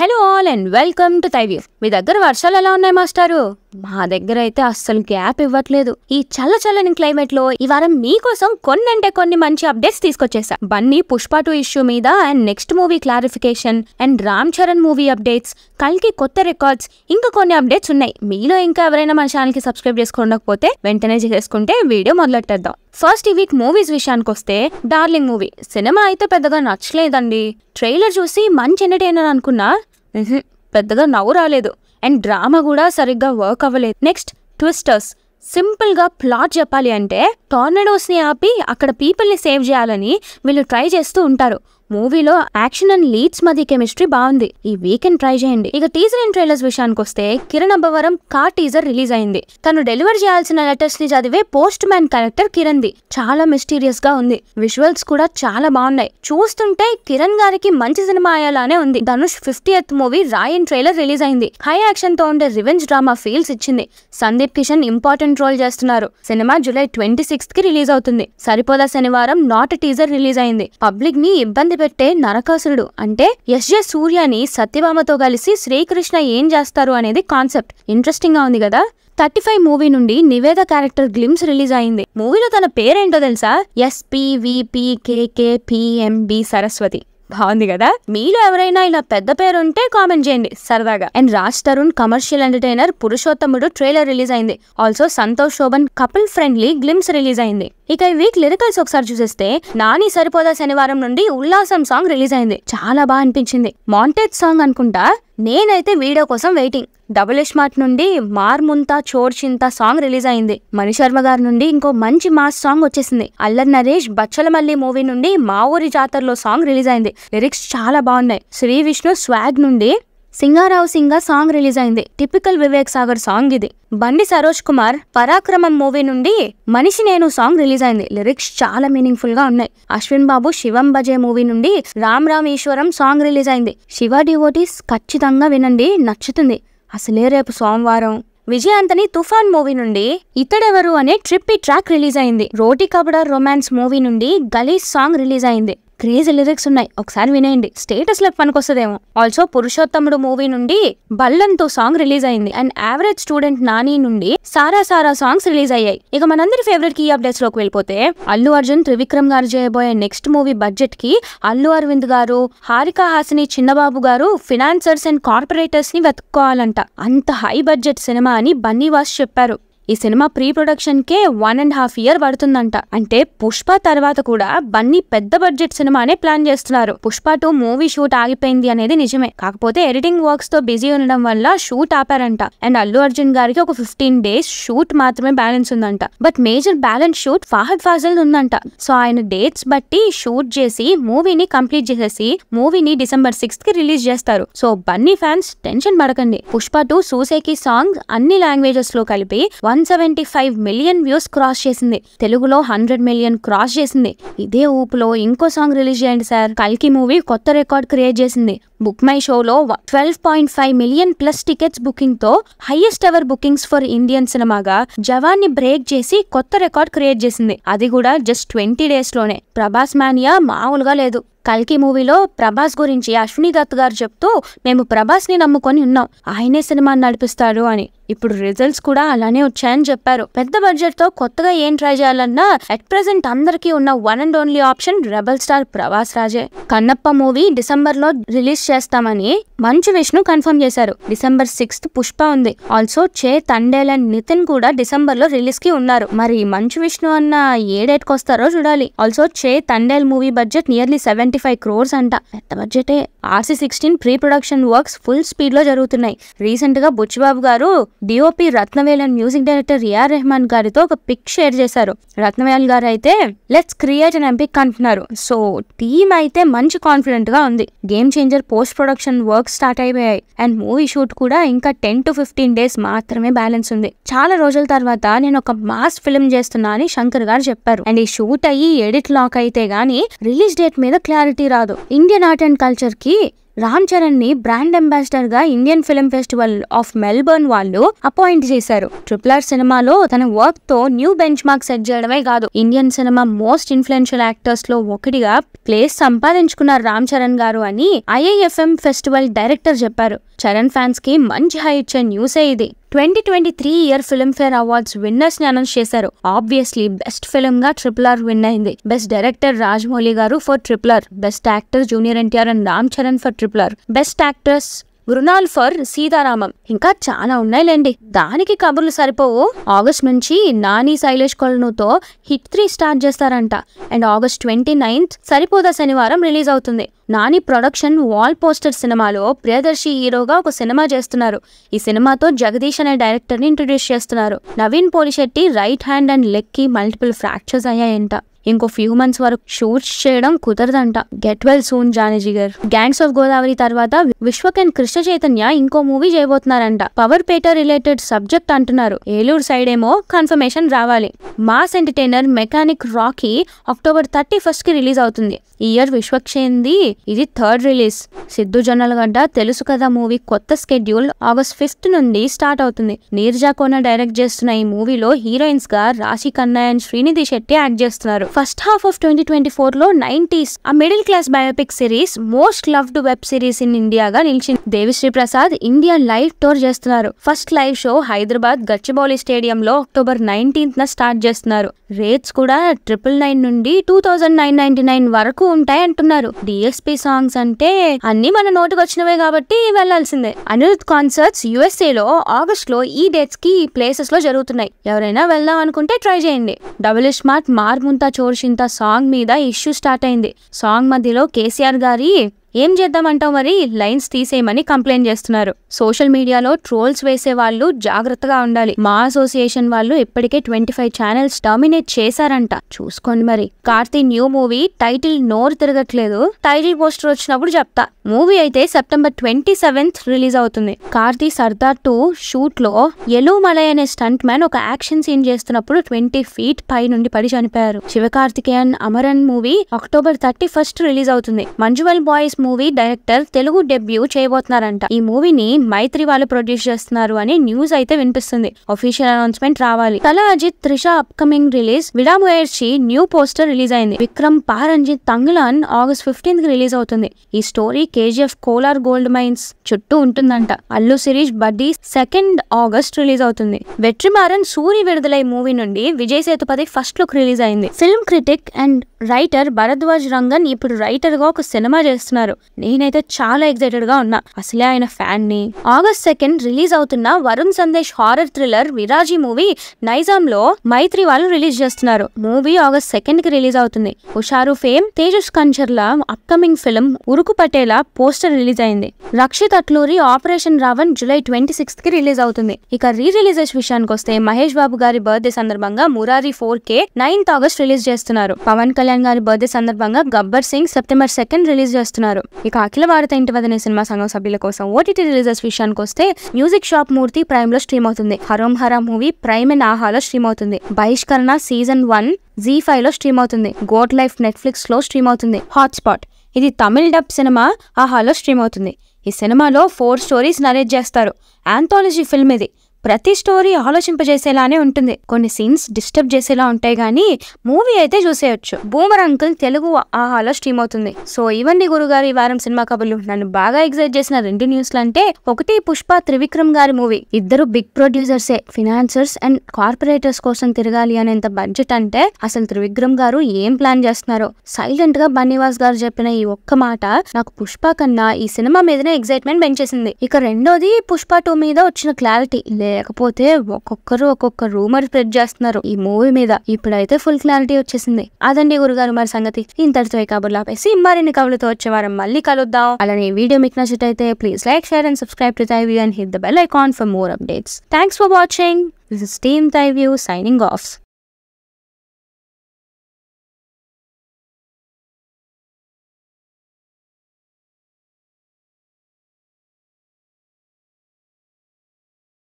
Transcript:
hello all and welcome to Thyview మీ దగ్గర వర్షాలు ఎలా ఉన్నాయి మాస్టారు మా దగ్గర అయితే అస్సలు గ్యాప్ ఇవ్వట్లేదు ఈ చల్ల చల్లని క్లైమేట్ లో ఈ వారం మీకోసం కొన్ని అంటే కొన్ని మంచి అప్డేట్స్ తీసుకొచ్చేసా బన్నీ పుష్ప టూ ఇష్యూ మీద and next movie clarification and Ram Charan movie updates కల్కి కొత్త రికార్డ్స్ ఇంకా కొన్ని అప్డేట్స్ ఉన్నాయి మీలో ఇంకా ఎవరైనా మన ఛానల్ కి సబ్స్క్రైబ్ చేసుకోకపోతే వెంటనే చేసుకుంటే వీడియో మొదలెట్టేద్దాం ఫస్ట్ ఈ వీక్ మూవీస్ విషయానికి వస్తే డార్లింగ్ మూవీ సినిమా అయితే పెద్దగా నచ్చలేదండి ట్రైలర్ చూసి మంచి ఎంటర్టైనర్ అనుకున్నా పెద్దగా నవ్వు రాలేదు అండ్ డ్రామా కూడా సరిగ్గా వర్క్ అవ్వలేదు నెక్స్ట్ ట్విస్టర్స్ సింపుల్గా ప్లాట్ చెప్పాలి అంటే టోర్నడోస్ని ఆపి అక్కడ పీపుల్ని సేవ్ చేయాలని వీళ్ళు ట్రై చేస్తూ ఉంటారు మూవీలో యాక్షన్ అండ్ లీడ్స్ మధ్య కెమిస్ట్రీ బాగుంది ఈ వీకెండ్ ట్రై చేయండి ఇక టీజర్ అండ్ ట్రైలర్స్ విషయానికి వస్తే కిరణ్ అబ్బవరం కార్ టీజర్ రిలీజ్ అయింది తను డెలివర్ చేయాల్సిన లెటర్స్ ని చదివే పోస్ట్ మ్యాన్ క్యారెక్టర్ కిరణ్ ది చాలా మిస్టీరియస్ గా ఉంది విజువల్స్ కూడా చాలా బాగున్నాయి చూస్తుంటే కిరణ్ గారికి మంచి సినిమా అయ్యేలానే ఉంది Dhanush fiftieth movie Raayan trailer release అయింది హై యాక్షన్ తో ఉండే రివెంజ్ డ్రామా ఫీల్స్ ఇచ్చింది సందీప్ కిషన్ ఇంపార్టెంట్ రోల్ చేస్తున్నారు సినిమా జూలై ట్వంటీ సిక్స్త్ కి రిలీజ్ అవుతుంది సరిపోదా శనివారం నాట్ టీజర్ రిలీజ్ అయింది పబ్లిక్ ని ఇబ్బంది పెట్టే నరకాసురుడు అంటే ఎస్ జె సూర్యని సత్యభామతో కలిసి శ్రీకృష్ణ ఏం చేస్తారు అనేది కాన్సెప్ట్ ఇంట్రెస్టింగ్ గా ఉంది కదా థర్టీ ఫైవ్ మూవీ నుండి నివేద క్యారెక్టర్ గ్లిమ్స్ రిలీజ్ అయింది మూవీలో తన పేరేంటో తెలుసా కేకే పిఎంబి సరస్వతి బాగుంది కదా మీలో ఎవరైనా ఇలా పెద్ద పేరు ఉంటే కామెంట్ చేయండి సరదాగా and Raj Tarun commercial entertainer Purushothamudu trailer release అయింది also Santosh Sobhan couple friendly glimpse release అయింది ఇక ఈ వీక్ లిరికల్స్ ఒకసారి చూసేస్తే నాని సరిపోదా శనివారం నుండి ఉల్లాసం సాంగ్ రిలీజ్ అయింది చాలా బాగా అనిపించింది మాంటేజ్ సాంగ్ అనుకుంటా నేనైతే వీడియో కోసం వెయిటింగ్ డబుల్ స్మార్ట్ నుండి మార్ముంతా చోర్ చింత సాంగ్ రిలీజ్ అయింది మణి శర్మ గారి నుండి ఇంకో మంచి మాస్ సాంగ్ వచ్చేసింది అల్లర్ నరేష్ బచ్చలమల్లి మూవీ నుండి మా ఊరి జాతరలో సాంగ్ రిలీజ్ అయింది లిరిక్స్ చాలా బాగున్నాయి శ్రీ విష్ణు స్వాగ్ నుండి సింగారావు సింగా సాంగ్ రిలీజ్ అయింది టిపికల్ వివేక్ సాగర్ సాంగ్ ఇది బండి సరోజ్ కుమార్ పరాక్రమం మూవీ నుండి మనిషి నేను సాంగ్ రిలీజ్ అయింది లిరిక్స్ చాలా మీనింగ్ఫుల్ గా ఉన్నాయి అశ్విన్ బాబు శివం బజే మూవీ నుండి రామ్ రామ్ ఈశ్వరం సాంగ్ రిలీజ్ అయింది శివ డివోటీస్ ఖచ్చితంగా వినండి నచ్చుతుంది అసలే రేపు సోమవారం విజయాంతని తుఫాన్ మూవీ నుండి ఇతడెవరు అనే ట్రిప్పి ట్రాక్ రిలీజ్ అయింది రోటి కబడర్ రొమాన్స్ మూవీ నుండి గలీజ్ సాంగ్ రిలీజ్ అయింది క్రేజీ లిరిక్స్ ఉన్నాయి ఒకసారి వినేయండి స్టేటస్ లకు పనికొస్తుందేమో ఆల్సో పురుషోత్తముడు మూవీ నుండి బల్లంతో సాంగ్ రిలీజ్ అయింది అండ్ యావరేజ్ స్టూడెంట్ నాని నుండి సారా సారా సాంగ్స్ రిలీజ్ అయ్యాయి ఇక మనందరి ఫేవరెట్ కీ అప్డేట్స్ లోకి వెళ్ళిపోతే అల్లు అర్జున్ త్రివిక్రమ్ గారు చేయబోయే నెక్స్ట్ మూవీ బడ్జెట్ కి అల్లు అరవింద్ గారు హారిక హాసిని చిన్నబాబు గారు ఫినాన్సర్స్ అండ్ కార్పొరేటర్స్ ని వెతుక్కోవాలంట అంత హై బడ్జెట్ సినిమా అని బన్నీ చెప్పారు ఈ సినిమా ప్రీ ప్రొడక్షన్ కే వన్ అండ్ హాఫ్ ఇయర్ పడుతుందంట అంటే పుష్ప తర్వాత కూడా బన్నీ పెద్ద బడ్జెట్ సినిమానే ప్లాన్ చేస్తున్నారు పుష్ప టూ మూవీ షూట్ ఆగిపోయింది అనేది నిజమే కాకపోతే ఎడిటింగ్ వర్క్స్ తో బిజీ ఉండడం వల్ల షూట్ ఆపారంట అండ్ అల్లు అర్జున్ గారికి ఒక ఫిఫ్టీన్ డేస్ షూట్ మాత్రమే బ్యాలెన్స్ ఉందంట but major balance shoot Fahadh Faasil ఉందంట సో ఆయన డేట్స్ బట్టి షూట్ చేసి మూవీని కంప్లీట్ చేసేసి మూవీని డిసెంబర్ సిక్స్త్ కి రిలీజ్ చేస్తారు సో బన్నీ ఫ్యాన్స్ టెన్షన్ పడకండి పుష్ప టూ సూసేకి సాంగ్ అన్ని లాంగ్వేజెస్ లో కలిపి one one seventy five million views cross చేసింది తెలుగులో హండ్రెడ్ మిలియన్ క్రాస్ చేసింది ఇదే ఊపులో ఇంకో సాంగ్ రిలీజ్ చేయండి సార్ కల్కి మూవీ కొత్త రికార్డ్ క్రియేట్ చేసింది బుక్ మై షోలో twelve point five million plus tickets booking తో highest ever bookings for Indian సినిమాగా జవాన్ ని బ్రేక్ చేసి కొత్త రికార్డ్ క్రియేట్ చేసింది అది కూడా జస్ట్ ట్వంటీ డేస్ లోనే ప్రభాస్ మానియా మామూలుగా లేదు కల్కి మూవీలో ప్రభాస్ గురించి అశ్విని దత్ గారు చెప్తూ మేము ప్రభాస్ని నమ్ముకొని ఉన్నాం ఆయనే సినిమాని నడిపిస్తాడు అని ఇప్పుడు రిజల్ట్స్ కూడా అలానే వచ్చాయని చెప్పారు పెద్ద బడ్జెట్ తో కొత్తగా ఏం ట్రై చేయాలన్నా అట్ ప్రెసెంట్ అందరికీ ఉన్న one and only option rebel star Prabhas రాజే కన్నప్ప మూవీ డిసెంబర్లో రిలీజ్ చేస్తామని మంచు విష్ణు కన్ఫర్మ్ చేశారు డిసెంబర్ సిక్స్త్ పుష్ప ఉంది ఆల్సో చే తండేల్ అండ్ నితిన్ కూడా డిసెంబర్లో కి ఉన్నారు మరి మంచు విష్ణు అన్న ఏ డేట్కి వస్తారో చూడాలి also Chay Thandel movie budget nearly seventy twenty five crores అంట పెద్ద బడ్జెటే RC sixteen pre production works full speed లో జరుగుతున్నాయి రీసెంట్ గా బుచ్చిబాబు గారు DOP Rathnavelan music director AR Rahman గారితో ఒక పిక్ షేర్ చేశారు రత్నవేల్ గారు అయితే లెట్స్ క్రియేట్ అన్ ఎంపిక్ అంటున్నారు సో టీమ్ అయితే మంచి కాన్ఫిడెంట్ గా ఉంది game changer post production work start అయిపోయాయి అండ్ మూవీ షూట్ కూడా ఇంకా టెన్ టు ఫిఫ్టీన్ డేస్ మాత్రమే బ్యాలెన్స్ ఉంది చాలా రోజుల తర్వాత నేను ఒక మాస్ ఫిల్మ్ చేస్తున్నా అని శంకర్ గారు చెప్పారు అండ్ ఈ షూట్ అయ్యి ఎడిట్ లాక్ అయితే గానీ రిలీజ్ డేట్ మీద క్లారిటీ క్లారిటీ రాదు ఇండియన్ ఆర్ట్ అండ్ కల్చర్కి రామ్ చరణ్ ని బ్రాండ్ అంబాసిడర్ గా Indian film festival of Melbourne వాళ్ళు అపాయింట్ చేశారు ట్రిపుల్ ఆర్ సినిమాలో తన వర్క్ తో న్యూ బెంచ్ మార్క్ సెట్ చేయడమే కాదు Indian cinema most influential actors లో ఒకటిగా ప్లేస్ సంపాదించుకున్నారు రామ్ చరణ్ గారు అని ఐఐఎఫ్ఎం ఫెస్టివల్ డైరెక్టర్ చెప్పారు చరణ్ ఫ్యాన్స్ కి మంచి హై ఇచ్చే న్యూసే ఇది twenty twenty three year Filmfare awards winners ని అనౌన్స్ చేశారు ఆబ్వియస్లీ బెస్ట్ ఫిల్మ్ గా ట్రిపుల్ ఆర్ విన్ అయింది బెస్ట్ డైరెక్టర్ రాజమౌళి గారు for triple R best actor junior NTR and Ram Charan for triple R best actors Mrunal for Sitaramam ఇంకా చాలా ఉన్నాయిలేండి దానికి కబుర్లు సరిపోవు ఆగస్ట్ నుంచి నాని శైలేష్ కొలనుతో హిట్ త్రీ స్టార్ట్ చేస్తారంట and August twenty ninth Saripodhaa Sanivaaram release అవుతుంది నాని ప్రొడక్షన్ వాల్ పోస్టర్ సినిమాలో ప్రియదర్శి హీరోగా ఒక సినిమా చేస్తున్నారు ఈ సినిమాతో జగదీష్ అనే డైరెక్టర్ని ఇంట్రొడ్యూస్ చేస్తున్నారు Naveen Polishetty right hand and లెగ్కి మల్టిపుల్ ఫ్రాక్చర్స్ అయ్యాయంట ఇంకో ఫ్యూ మంత్స్ వరకు షూట్ చేయడం కుదరదంట గెట్ వెల్ సూన్ జానేజీ గారు గ్యాంగ్స్ ఆఫ్ గోదావరి తర్వాత విశ్వక్ అండ్ కృష్ణ చైతన్య ఇంకో మూవీ చేయబోతున్నారంట పవర్ పేటర్ రిలేటెడ్ సబ్జెక్ట్ అంటున్నారు ఏలూరు సైడ్ ఏమో కన్ఫర్మేషన్ రావాలి mass entertainer mechanic Rocky October thirty first కి రిలీజ్ అవుతుంది ఇయర్ విశ్వక్షేంది ఇది థర్డ్ రిలీజ్ సిద్ధు గడ్డ తెలుసు కదా మూవీ కొత్త స్కెడ్యూల్ ఆగస్ట్ ఫిఫ్త్ నుండి స్టార్ట్ అవుతుంది నీర్జా కోన డైరెక్ట్ చేస్తున్న ఈ మూవీలో హీరోయిన్స్ గా రాశి కన్నా అండ్ శ్రీనిధి శెట్టి యాక్ట్ చేస్తున్నారు first half of twenty twenty four లో nineties a middle class biopic series most loved web series in ఇండియాగా నిలిచింది Devi Sri Prasad India live tour చేస్తున్నారు first live show Hyderabad Gachibowli స్టేడియంలో అక్టోబర్ నైన్టీన్త్ న స్టార్ట్ చేస్తున్నారు రేట్స్ కూడా ట్రిపుల్ నైన్ నుండి two thousand nine ninety nine వరకు ఉంటాయి అంటున్నారు డిఎస్పి సాంగ్స్ అంటే అన్ని మన నోటుకు వచ్చినవే కాబట్టి వెళ్లాల్సిందే అనిరుద్ కాన్సర్ట్స్ యుఎస్ఏ లో ఆగస్ట్ లో ఈ డేట్స్ కి ప్లేసెస్ లో జరుగుతున్నాయి ఎవరైనా వెళ్దాం అనుకుంటే ట్రై చేయండి డబుల్ స్మార్ట్ మార్ ముంతా చోర్షింత సాంగ్ మీద ఇష్యూ స్టార్ట్ అయింది సాంగ్ మధ్యలో కేసీఆర్ గారి ఏం చేద్దామంటావు మరి లైన్స్ తీసేయమని కంప్లైంట్ చేస్తున్నారు సోషల్ మీడియాలో ట్రోల్స్ వేసే వాళ్ళు జాగ్రత్తగా ఉండాలి మా అసోసియేషన్ వాళ్ళు ఇప్పటికే ట్వంటీ ఫైవ్ ఛానల్స్ టర్మినేట్ చేశారంట చూసుకోండి మరి కార్తీ న్యూ మూవీ టైటిల్ నోరు తిరగట్లేదు టైటిల్ పోస్టర్ వచ్చినప్పుడు చెప్తా మూవీ అయితే సెప్టెంబర్ ట్వంటీ సెవెంత్ రిలీజ్ అవుతుంది కార్తీ సర్దార్ టూ షూట్ లో ఎలో మలయ్ అనే స్టంట్ మ్యాన్ ఒక యాక్షన్ సీన్ చేస్తున్నప్పుడు ట్వంటీ ఫీట్ పై నుండి పడి చనిపోయారు Sivakarthikeyan Amaran movie October thirty first release అవుతుంది Manjummel boys movie director Telugu debut చేయబోతున్నారంట ఈ మూవీని మైత్రి వాళ్ళు ప్రొడ్యూస్ చేస్తున్నారు అని న్యూస్ అయితే వినిపిస్తుంది అఫీషియల్ అనౌన్స్మెంట్ రావాలి Thala Ajith Trisha upcoming release Vida Vidaamuyarchi new poster release అయింది Vikram Paranjith Thangalaan August fifteenth release అవుతుంది ఈ story KGF Kolar gold mines చుట్టూ ఉంటుందంట అల్లు సిరీష్ బడ్డీ సెకండ్ ఆగస్ట్ రిలీజ్ అవుతుంది వెట్రిమారన్ సూరి విడుదలై మూవీ నుండి Vijay Sethupathi first look release అయింది film critic and writer Bhardwaj Rangan ఇప్పుడు రైటర్ గా ఒక సినిమా చేస్తున్నారు చేస్తున్నారు నేనైతే చాలా ఎక్సైటెడ్ గా ఉన్నా అసలే ఆయన ఫ్యాన్ ని ఆగస్ట్ సెకండ్ రిలీజ్ అవుతున్న Varun Sandesh horror thriller Viraaji movie Nizam లో మైత్రి వాళ్ళు రిలీజ్ చేస్తున్నారు మూవీ ఆగస్ట్ సెకండ్ కి రిలీజ్ అవుతుంది Hushaaru fame Tejas Kancherla upcoming film Uruku Patela poster release అయింది Rakshit Atluri operation Raavan July twenty sixth కి రిలీజ్ అవుతుంది ఇక రీ రిలీజెస్ విషయానికి వస్తే మహేష్ బాబు గారి బర్త్డే సందర్భంగా Murari four K ninth August release చేస్తున్నారు పవన్ కళ్యాణ్ గారి బర్త్డే సందర్భంగా Gabbar Singh September second release చేస్తున్నారు చేశారు ఇక అఖిల భారత ఇంటి వద్ద సినిమా సంఘం సభ్యుల కోసం ఓటీటీ రిలీజెస్ విషయానికి వస్తే మ్యూజిక్ షాప్ మూర్తి ప్రైమ్ లో స్ట్రీమ్ అవుతుంది Harom Hara movie prime and ఆహాలో స్ట్రీమ్ అవుతుంది Bahishkarana season one Zee five లో స్ట్రీమ్ అవుతుంది గోడ్ లైఫ్ నెట్ఫ్లిక్స్ లో స్ట్రీమ్ అవుతుంది హాట్స్పాట్ ఇది తమిళ్ డబ్ సినిమా ఆహాలో స్ట్రీమ్ అవుతుంది ఈ సినిమాలో ఫోర్ స్టోరీస్ నరేజ్ చేస్తారు ఆంథాలజీ ఫిల్మ్ ఇది ప్రతి స్టోరీ ఆలోచింపజేసేలానే ఉంటుంది కొన్ని సీన్స్ డిస్టర్బ్ చేసేలా ఉంటాయి కానీ మూవీ అయితే చూసేయచ్చు బూమర్ అంకుల్ తెలుగు ఆహాలో స్ట్రీమ్ అవుతుంది సో ఇవన్నీ గురుగారు ఈ వారం సినిమా కబుర్లు నన్ను బాగా ఎగ్జైట్ చేసిన రెండు న్యూస్ అంటే ఒకటి పుష్ప త్రివిక్రమ్ గారి మూవీ ఇద్దరు బిగ్ ప్రొడ్యూసర్సే ఫినాన్సర్స్ అండ్ కార్పొరేటర్స్ కోసం తిరగాలి అనేంత బడ్జెట్ అంటే అసలు త్రివిక్రమ్ గారు ఏం ప్లాన్ చేస్తున్నారో సైలెంట్ గా బన్నీవాస్ గారు చెప్పిన ఈ ఒక్క మాట నాకు పుష్ప కన్నా ఈ సినిమా మీదనే ఎగ్జైట్మెంట్ పెంచేసింది ఇక రెండోది పుష్ప టూ మీద వచ్చిన క్లారిటీ లే లేకపోతే ఒక్కొక్కరు ఒక్కొక్క రూమర్ స్ప్రెడ్ చేస్తున్నారు ఈ మూవీ మీద ఇప్పుడైతే ఫుల్ క్లారిటీ వచ్చేసింది అదండి గురుగారు మరి సంగతి ఇంతటితో ఈ కబుర్లు ఆపేసి మరిన్ని కబుర్లతో వచ్చే వారం మళ్ళీ కలుద్దాం అలానే ఈ వీడియో మీకు నచ్చితే please like share and subscribe to Thyview and hit the bell icon for more updates thanks for watching this is team Thyview signing of